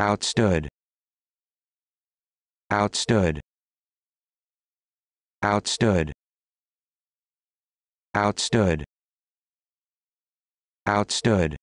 outstood outstood outstood outstood outstood